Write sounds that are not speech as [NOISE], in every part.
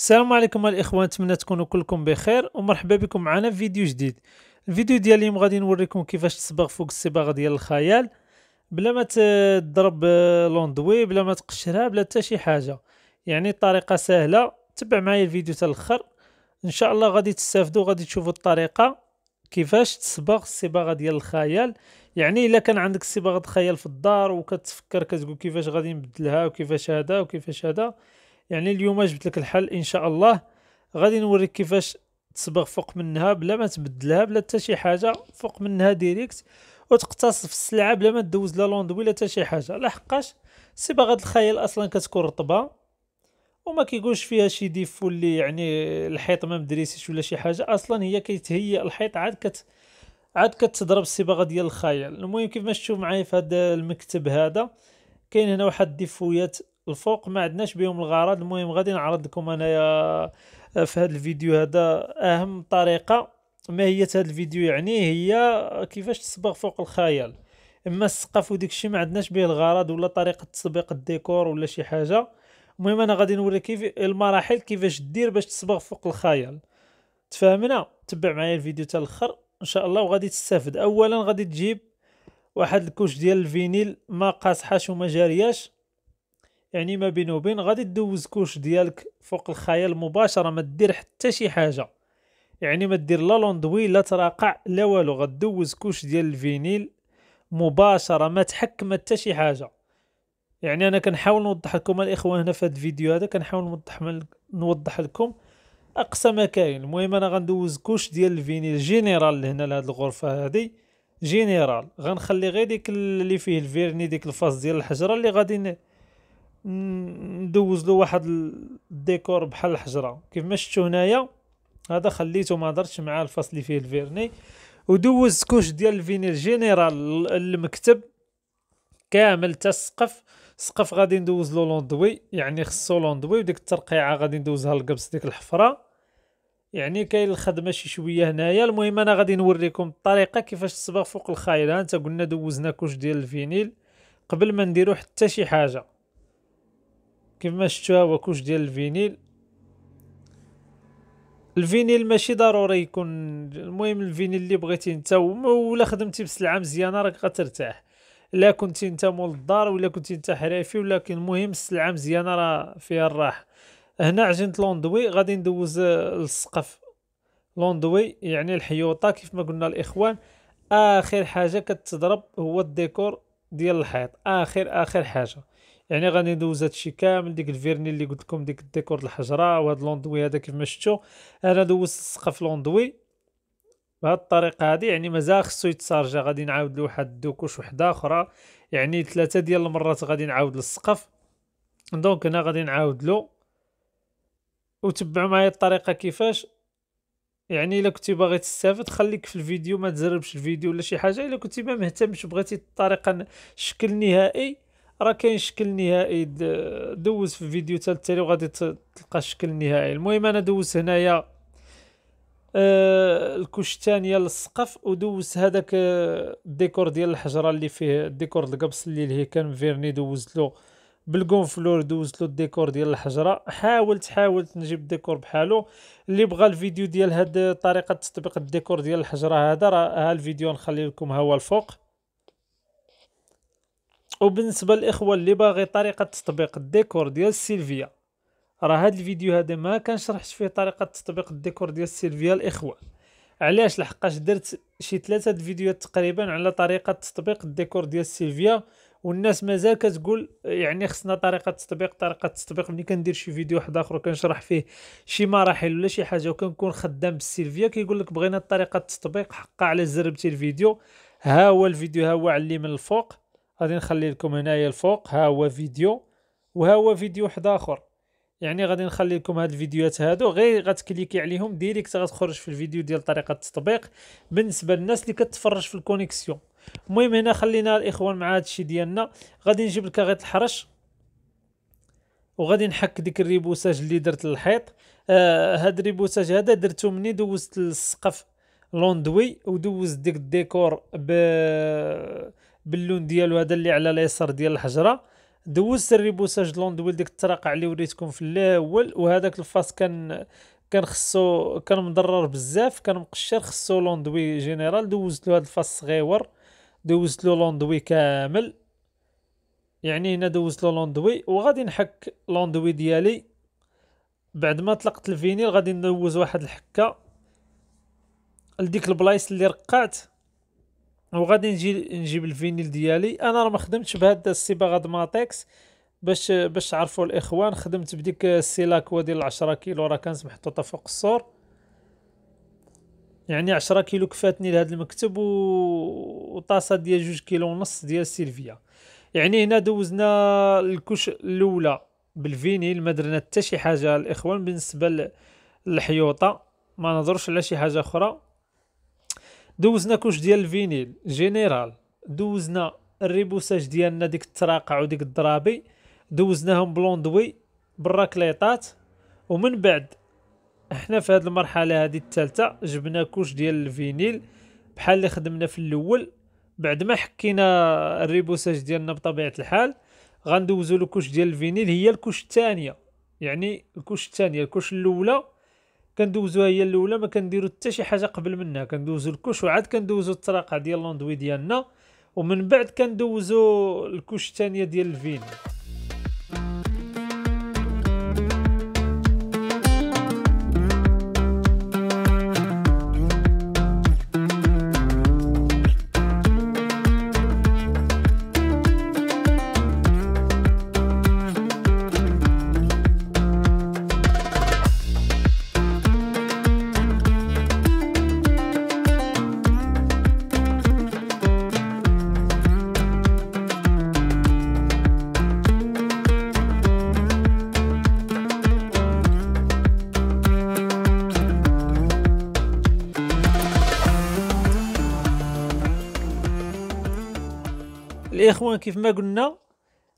السلام عليكم الاخوان نتمنى تكونوا كلكم بخير ومرحبا بكم معنا في فيديو جديد الفيديو ديال اليوم غادي نوريكم كيفاش تصبغ فوق الصباغه ديال الخيال بلا ما تضرب لوندوي بلا ما تقشرها بلا حتى شي حاجه يعني الطريقه سهله تبع معايا الفيديو حتى الاخر ان شاء الله غادي تستافدوا غادي تشوفوا الطريقه كيفاش تصبغ الصباغه ديال الخيال يعني الا كان عندك صباغه خيال في الدار وكتفكر كتقول كيفاش غادي نبدلها وكيفاش هذا وكيفاش هذا يعني اليوم جبت لك الحل ان شاء الله غادي نوريك كيفاش تصبغ فوق منها بلا ما تبدلها بلا حتى شي حاجه فوق منها ديريكت وتقتص في السلعه بلا ما تدوز لا لوندوي لا حتى شي حاجه لحقاش صباغه الخيل اصلا كتكون رطبه وما كيقولش فيها شي ديفو اللي يعني الحيط ما مدريسيش ولا شي حاجه اصلا هي كيتهيئ الحيط عاد كت عاد كتضرب الصباغه ديال الخيال المهم كيف ما شفتوا معايا في هذا المكتب هذا كاين هنا واحد الديفويات الفوق ما عندناش بهم الغرض المهم غادي نعرض لكم انايا آه، في هذا الفيديو هذا اهم طريقه ماهيه هذا الفيديو يعني هي كيفاش تصبغ فوق الخيال اما السقف وديك الشيء ما عندناش به الغرض ولا طريقه تصبيق الديكور ولا شي حاجه المهم انا غادي نوريك كيف المراحل كيفاش دير باش تصبغ فوق الخيال تفاهمنا تبع معايا الفيديو حتى الاخر ان شاء الله وغادي تستافد اولا غادي تجيب واحد الكوش ديال الفينيل ما قاصحاش وما جارياش يعني ما بين وبين غادي تدوز كوش ديالك فوق الخيال مباشره ما تدير حتى شي حاجه يعني ما تدير لا لوندوي لا تراقع لا والو غدوز كوش ديال الفينيل مباشره ما تحكم حتى شي حاجه يعني انا كنحاول نوضح لكم الاخوان هنا في هذا الفيديو هذا كنحاول نوضح نوضح لكم اقصى ما كاين المهم انا غندوز كوش ديال الفينيل جينيرال لهنا لهاد الغرفه هذه جينيرال غنخلي غير ديك اللي فيه الفيرني ديك الفاس ديال الحجره اللي غادي ندوز له واحد الديكور بحال الحجره كيف ما شفتوا هنايا هذا خليته ما درتش مع الفصل اللي فيه الفيرني ودوز كوش ديال الفينيل جينيرال المكتب كامل حتى السقف السقف غادي ندوز له لوندوي يعني خصو لوندوي وديك الترقيعه غادي ندوزها لقبس ديك الحفره يعني كاين الخدمه شي شويه هنايا المهم انا غادي نوريكم الطريقه كيفاش تصبغ فوق الخايل ها انت قلنا دوزنا كوش ديال الفينيل قبل ما نديرو حتى شي حاجه كما شفتوها كوش ديال الفينيل الفينيل ماشي ضروري يكون المهم الفينيل اللي بغيتي انت ولا خدمتي بسلعه مزيانه راك غترتاح لا كنتي انت مول الدار ولا كنتي انت حرافي ولكن المهم السلعه مزيانه راه فيها الراحه هنا عجنت لوندوي غادي ندوز للسقف لوندوي يعني الحيوطه كيف ما قلنا الاخوان اخر حاجه كتضرب هو الديكور ديال الحيط اخر اخر حاجه يعني غادي ندوز هادشي كامل ديك الفيرني اللي قلت لكم ديك الديكور الحجره وهاد لوندوي هذا كيف ما شفتوا انا دوزت السقف لوندوي بهاد الطريقه هادي يعني مازال خصو يتسارجا غادي نعاود له واحد الدوكوش وحده اخرى يعني ثلاثه ديال المرات غادي نعاود للسقف دونك هنا غادي نعاود له وتبعوا معايا الطريقه كيفاش يعني الا كنتي باغي تستافد خليك في الفيديو ما تزربش الفيديو ولا شي حاجه الا كنتي ما مهتمش بغيتي الطريقه الشكل النهائي راه كاين شكل نهائي دوز في الفيديو تاع التالي وغادي تلقى الشكل النهائي المهم انا دوز هنايا آه، الكوش الثانيه للسقف ودوز هذاك آه، الديكور ديال الحجره اللي فيه الديكور القبص اللي اللي كان فيرني دوزت له بالكونفلور دوزت له الديكور ديال الحجره حاولت حاولت نجيب ديكور بحالو اللي بغى الفيديو ديال هاد طريقه تطبيق الديكور ديال الحجره هذا راه الفيديو نخلي لكم ها هو الفوق وبالنسبه للاخوه اللي باغي طريقه تطبيق الديكور ديال سيلفيا راه هاد الفيديو هذا ما شرحت فيه طريقه تطبيق الديكور ديال سيلفيا الاخوه علاش لحقاش درت شي ثلاثه الفيديوهات تقريبا على طريقه تطبيق الديكور ديال سيلفيا والناس مازال كتقول يعني خصنا طريقه تطبيق طريقه تطبيق ملي كندير شي فيديو واحد اخر وكنشرح فيه شي مراحل ولا شي حاجه وكنكون خدام بالسيلفيا كيقول لك بغينا طريقه التطبيق حقا على زربتي الفيديو ها هو الفيديو ها هو علي من الفوق غادي نخلي لكم هنايا الفوق ها هو فيديو وها هو فيديو واحد اخر يعني غادي نخلي لكم هاد الفيديوهات هادو غير غتكليكي عليهم ديريكت غتخرج في الفيديو ديال طريقه التطبيق بالنسبه للناس اللي كتفرج في الكونيكسيون المهم هنا خلينا الاخوان مع هادشي ديالنا غادي نجيب غير الحرش وغادي نحك ديك الريبوساج اللي درت للحيط آه هاد الريبوساج هذا درته مني دوزت للسقف لوندوي ودوزت ديك الديكور ب باللون ديالو هذا اللي على اليسار ديال الحجره دوزت الريبوساج دويل ديك التراقع اللي وريتكم في الاول وهذاك الفاس كان كان خصو كان مضرر بزاف كان مقشر خصو لوندوي جينيرال دوزت له هذا الفاس صغيور دوزت له لوندوي كامل يعني هنا دوزت له دوي وغادي نحك لوندوي ديالي بعد ما طلقت الفينيل غادي ندوز واحد الحكه لديك البلايص اللي رقعت وغادي نجي نجيب الفينيل ديالي انا راه ما خدمتش بهاد الصباغه دوماتيكس باش باش تعرفوا الاخوان خدمت بديك السيلاكوا ديال 10 كيلو راه كانت محطوطه فوق السور يعني 10 كيلو كفاتني لهاد المكتب و... وطاسه ديال 2 كيلو ونص ديال سيلفيا يعني هنا دوزنا الكوش الاولى بالفينيل ما درنا حتى شي حاجه الاخوان بالنسبه للحيوطه ما نهضروش على شي حاجه اخرى دوزنا كوش ديال الفينيل جينيرال دوزنا الريبوساج ديالنا ديك التراقع وديك الضرابي دوزناهم بلوندوي بالراكليطات ومن بعد احنا في هذه المرحله هذه الثالثه جبنا كوش ديال الفينيل بحال اللي خدمنا في الاول بعد ما حكينا الريبوساج ديالنا بطبيعه الحال غندوزو لكوش ديال الفينيل هي الكوش الثانيه يعني الكوش الثانيه الكوش الاولى كندوزوها هي الاولى ما كنديرو حتى شي حاجه قبل منها كندوزو الكوش وعاد كندوزو الطراقه ديال لوندوي ديالنا ومن بعد كندوزو الكوش الثانيه ديال الفين الاخوان كيف ما قلنا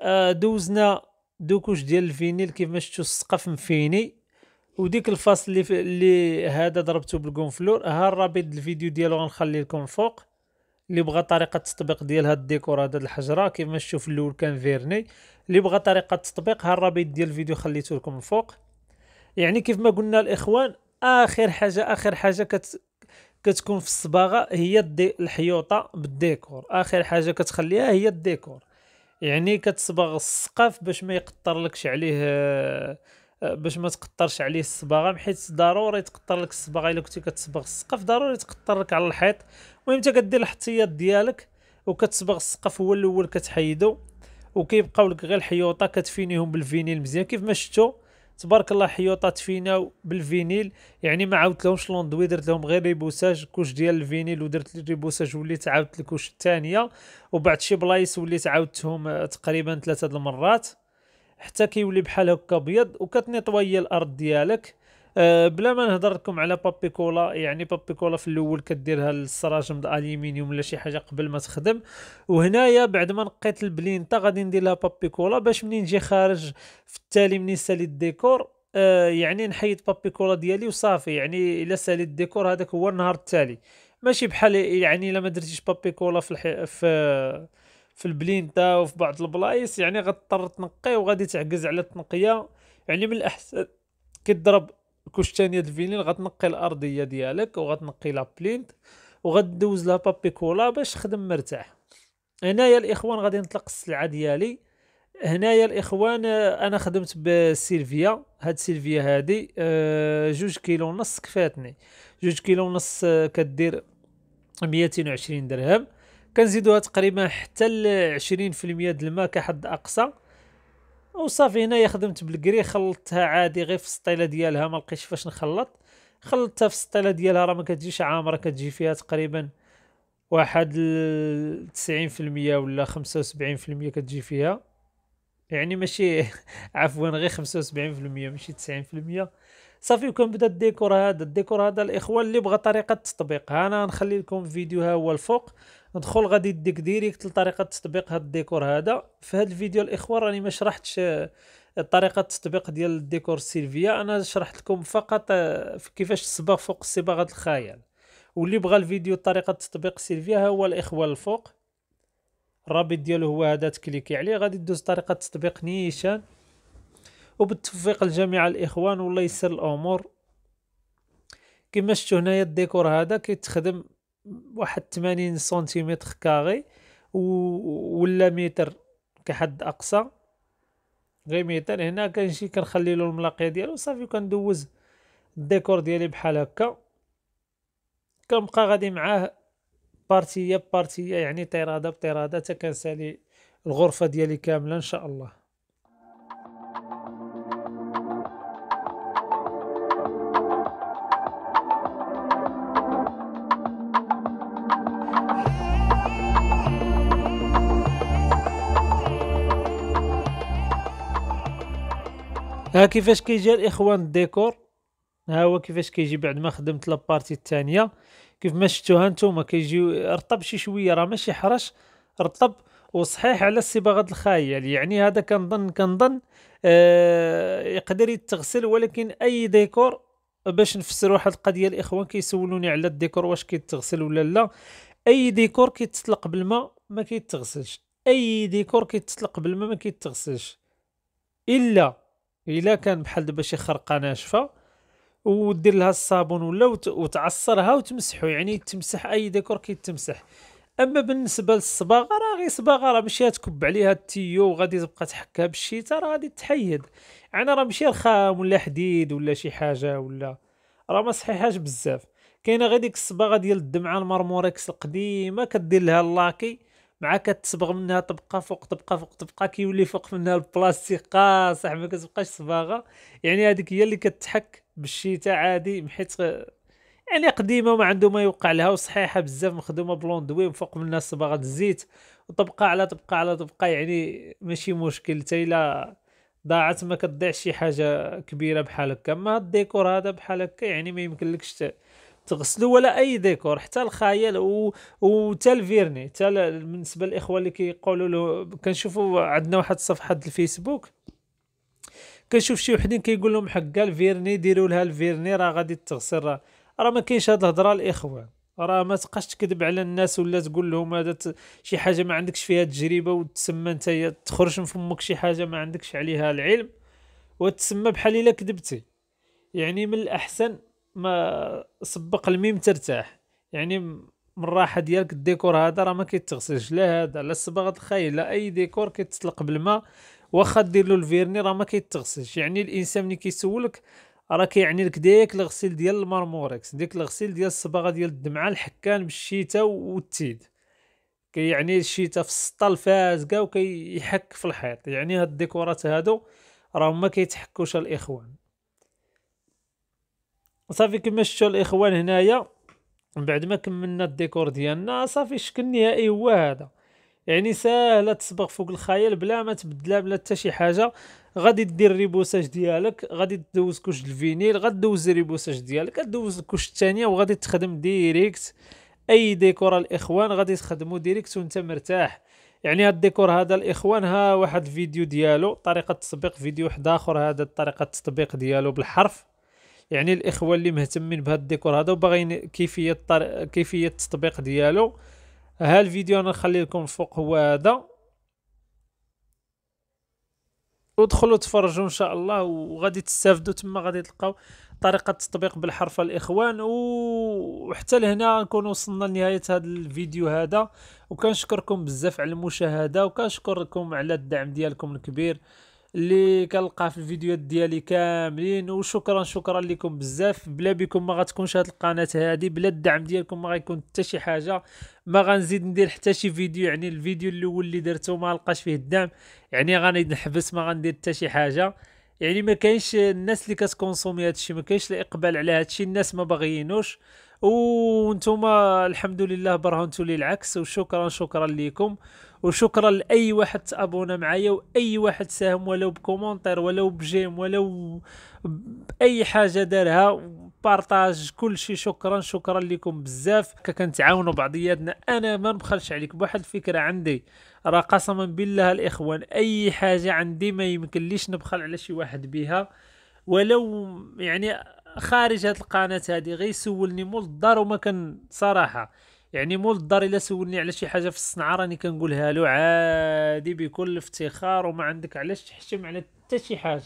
آه، دوزنا دوكوش ديال الفينيل كيف ما شفتوا السقف مفيني وديك الفاصل اللي, اللي هذا ضربته بالكونفلور ها الرابط الفيديو ديالو غنخلي لكم فوق اللي بغى طريقه التطبيق ديال هاد الديكور هذا الحجره كيف ما شفتوا في الاول كان فيرني اللي بغى طريقه التطبيق ها الرابط ديال الفيديو خليته لكم فوق يعني كيف ما قلنا الاخوان اخر حاجه اخر حاجه كت كتكون في الصباغه هي الحيوطه بالديكور اخر حاجه كتخليها هي الديكور يعني كتصبغ السقف باش ما يقطر لكش عليه آه، باش ما تقطرش عليه الصباغه حيت ضروري تقطر لك الصباغه الا كنتي كتصبغ السقف ضروري تقطر لك على الحيط المهم انت كدير الاحتياط ديالك وكتصبغ السقف هو الاول كتحيدو وكيبقاو لك غير الحيوطه كتفينيهم بالفينيل مزيان كيف ما شفتوا تبارك الله حيوطات فينا بالفينيل يعني ما عاودت لهمش لوندوي درت لهم غير ريبوساج كوش ديال الفينيل ودرت ريبوساج وليت عاودت الكوش الثانيه وبعد شي بلايص وليت عاودتهم آه، تقريبا ثلاثه د المرات حتى كيولي بحال هكا ابيض وكتنيطوي الارض ديالك آه، بلا ما نهضر لكم على بابي كولا يعني بابي كولا في الاول كديرها للسراجم الالومنيوم ولا شي حاجه قبل ما تخدم وهنايا بعد ما نقيت البلينطه غادي ندير لها بابي كولا باش منين نجي خارج في التالي منين سالي الديكور آه، يعني نحيد بابي كولا ديالي وصافي يعني الا سالي الديكور هذاك هو النهار التالي ماشي بحال يعني الا ما درتيش بابي كولا في الحي... في في البلينتا وفي بعض البلايص يعني غضطر تنقي وغادي تعكز على التنقيه يعني من الاحسن كتضرب الكوش الثانيه ديال الفينيل غتنقي الارضيه ديالك وغتنقي لا بلينت وغدوز لها بابي كولا باش تخدم مرتاح هنايا الاخوان غادي نطلق السلعه ديالي هنايا الاخوان انا خدمت بسيلفيا هاد سيلفيا هادي آه، جوج كيلو ونص كفاتني جوج كيلو ونص آه، كدير 220 درهم كنزيدوها تقريبا حتى ل 20% د الماء كحد اقصى وصافي هنايا خدمت بالكري خلطتها عادي غير في السطيله ديالها ما لقيتش فاش نخلط خلطتها في السطيله ديالها راه ما كتجيش عامره كتجي فيها تقريبا واحد 90% ولا 75% كتجي فيها يعني ماشي [LAUGHS] عفوا غير 75% ماشي 90% صافي وكان بدا الديكور هذا الديكور هذا الاخوان اللي بغى طريقه التطبيق انا نخلي لكم فيديو ها هو الفوق ندخل غادي يديك ديريكت لطريقه تطبيق هذا الديكور هذا في هذا الفيديو الاخوه راني ما شرحتش آه، طريقه التطبيق ديال الديكور سيلفيا انا شرحت لكم فقط آه، كيفاش تصبغ فوق صباغه الخيال واللي بغى الفيديو طريقه تطبيق سيلفيا ها هو الاخوه الفوق الرابط ديالو هو هذا تكليكي عليه غادي دوز طريقه تطبيق نيشان وبالتوفيق لجميع الاخوان والله يسر الامور كما شفتوا هنايا الديكور هذا كيتخدم واحد 80 سنتيمتر كاري ولا متر كحد اقصى غير متر هنا كنجي كنخلي له الملاقيه ديالو صافي كندوز الديكور ديالي بحال هكا كنبقى غادي معاه بارتيه بارتيه يعني طيراده بطيراده حتى كنسالي الغرفه ديالي كامله ان شاء الله ها كيفاش كيجي الاخوان الديكور ها هو كيفاش كيجي بعد ما خدمت لابارتي الثانيه كيف ما شفتوها نتوما كيجي رطب شي شويه راه ماشي حرش رطب وصحيح على الصباغه الخايل يعني, يعني هذا كنظن كنظن آه يقدر يتغسل ولكن اي ديكور باش نفسر واحد القضيه الاخوان كيسولوني على الديكور واش كيتغسل ولا لا اي ديكور كيتسلق بالماء ما كيتغسلش اي ديكور كيتسلق بالماء ما كيتغسلش الا الا كان بحال دابا شي خرقه ناشفه ودير لها الصابون ولا وتعصرها وتمسحو يعني تمسح اي ديكور كيتمسح اما بالنسبه للصباغه راه غير صباغه راه ماشي تكب عليها التيو وغادي تبقى تحكها بالشيته راه غادي تحيد يعني راه ماشي رخام ولا حديد ولا شي حاجه ولا راه ما صحيحاش بزاف كاينه غير ديك الصباغه ديال الدمعه المرموريكس القديمه كدير لها اللاكي مع كتصبغ منها طبقه فوق طبقه فوق طبقه كيولي فوق منها البلاستيك قاصح آه، ما كتبقاش صباغه يعني هذيك هي اللي كتحك بالشيتا عادي حيت يعني قديمه ما عنده ما يوقع لها وصحيحه بزاف مخدومه بلوندوي فوق منها صباغه الزيت وطبقه على طبقه على طبقه يعني ماشي مشكل حتى الا ضاعت ما كتضيع شي حاجه كبيره بحال هكا اما الديكور هذا بحال هكا يعني ما يمكنلكش تغسلوا ولا اي ديكور حتى الخيال وحتى الفيرني حتى بالنسبه للاخوه اللي كيقولوا له كنشوفوا عندنا واحد الصفحه الفيسبوك كنشوف شي وحدين كيقول لهم حقا الفيرني ديروا لها الفيرني راه غادي تغسل راه راه ما كاينش هاد الهضره الاخوان راه ما تبقاش تكذب على الناس ولا تقول لهم هذا شي حاجه ما عندكش فيها تجربه وتسمى انت تخرج من فمك شي حاجه ما عندكش عليها العلم وتسمى بحال الا كذبتي يعني من الاحسن ما سبق الميم ترتاح يعني من الراحه ديالك الديكور هذا راه ما كيتغسلش لا هذا لا الصباغه الخايل لا اي ديكور كيتسلق بالماء واخا دير له الفيرني راه ما كيتغسلش يعني الانسان ملي كيسولك راه كيعني لك ديك الغسيل ديال المارموريكس ديك الغسيل ديال الصباغه ديال الدمعه الحكان بالشتاء والتيد كيعني الشتاء في السطه الفازقه وكيحك في الحيط يعني هاد الديكورات هادو راه ما كيتحكوش الاخوان صافي كما شفتوا الاخوان هنايا من بعد ما كملنا الديكور ديالنا صافي الشكل النهائي هو هذا يعني ساهله تصبغ فوق الخيال بلا ما تبدلها بلا حتى شي حاجه غادي دير الريبوساج ديالك غادي دوز كوش الفينيل غدوز الريبوساج ديالك غادوز الكوش الثانيه وغادي تخدم ديريكت اي ديكور الاخوان غادي تخدمو ديريكت وانت مرتاح يعني هاد الديكور هذا الاخوان ها واحد الفيديو ديالو طريقه تطبيق فيديو واحد اخر هذا طريقه التطبيق ديالو بالحرف يعني الاخوه اللي مهتمين بهذا الديكور هذا وباغيين كيفيه كيفيه التطبيق ديالو ها الفيديو انا نخلي لكم فوق هو هذا ودخلوا تفرجوا ان شاء الله وغادي تستافدوا تما غادي تلقاو طريقه التطبيق بالحرفه الاخوان وحتى لهنا نكون وصلنا لنهايه هذا الفيديو هذا وكنشكركم بزاف على المشاهده وكنشكركم على الدعم ديالكم الكبير اللي كنلقاه في الفيديوهات ديالي كاملين وشكرا شكرا لكم بزاف بلا بكم ما غتكونش هاد القناه هادي بلا الدعم ديالكم ما غيكون حتى شي حاجه ما غنزيد ندير حتى شي فيديو يعني الفيديو الاول اللي درته ما لقاش فيه الدعم يعني غنزيد نحبس ما غندير حتى شي حاجه يعني ما كاينش الناس اللي كتكونسومي الشيء ما كاينش الاقبال على الشيء الناس ما باغيينوش وانتم الحمد لله برهنتوا لي العكس وشكرا شكرا لكم وشكرا لاي واحد تابونا معايا واي واحد ساهم ولو بكومونتير ولو بجيم ولو باي حاجه دارها بارطاج كل شيء شكرا شكرا لكم بزاف كنتعاونوا بعضياتنا انا ما نبخلش عليك بواحد الفكره عندي راه قسما بالله الاخوان اي حاجه عندي ما يمكن ليش نبخل على شي واحد بها ولو يعني خارج هاد القناه هادي غير يسولني مول الدار وما كان صراحه يعني مول الدار الا سولني على شي حاجه في الصنعه راني كنقولها له عادي بكل افتخار وما عندك علاش تحشم على حتى شي حاجه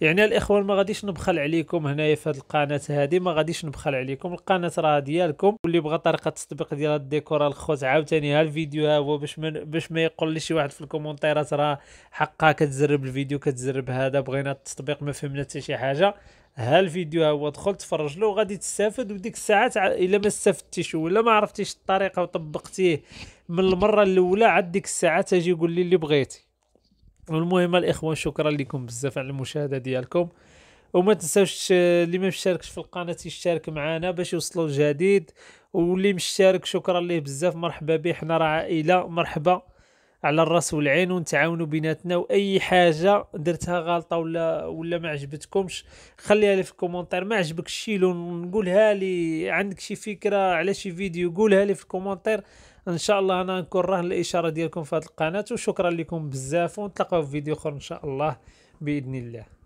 يعني الاخوان ما غاديش نبخل عليكم هنايا في هذه القناه هذه ما غاديش نبخل عليكم القناه راه ديالكم واللي بغى طريقه التطبيق ديال الديكور الخوت عاوتاني ها الفيديو ها هو باش من باش ما يقول لي شي واحد في الكومونتيرات راه حقا كتزرب الفيديو كتزرب هذا بغينا التطبيق ما فهمنا حتى شي حاجه ها الفيديو ها هو دخل تفرج له وغادي تستافد وديك الساعه الا ما استفدتيش ولا ما عرفتيش الطريقه وطبقتيه من المره الاولى عاد ديك الساعه اجي يقول لي اللي بغيتي المهم الاخوان شكرا لكم بزاف على المشاهده ديالكم وما تنساوش آه، اللي ما مشاركش في القناه يشترك معنا باش يوصلوا الجديد واللي مشارك شكرا ليه بزاف مرحبا به حنا راه عائله مرحبا على الراس والعين ونتعاونوا بيناتنا واي حاجه درتها غلطه ولا ولا ما عجبتكمش خليها لي في الكومنتار ما عجبك شي لون لي عندك شي فكره على شي فيديو قولها لي في الكومنتار ان شاء الله انا نكون راهن الاشاره ديالكم في هذه القناه وشكرا لكم بزاف ونتلاقاو في فيديو اخر ان شاء الله باذن الله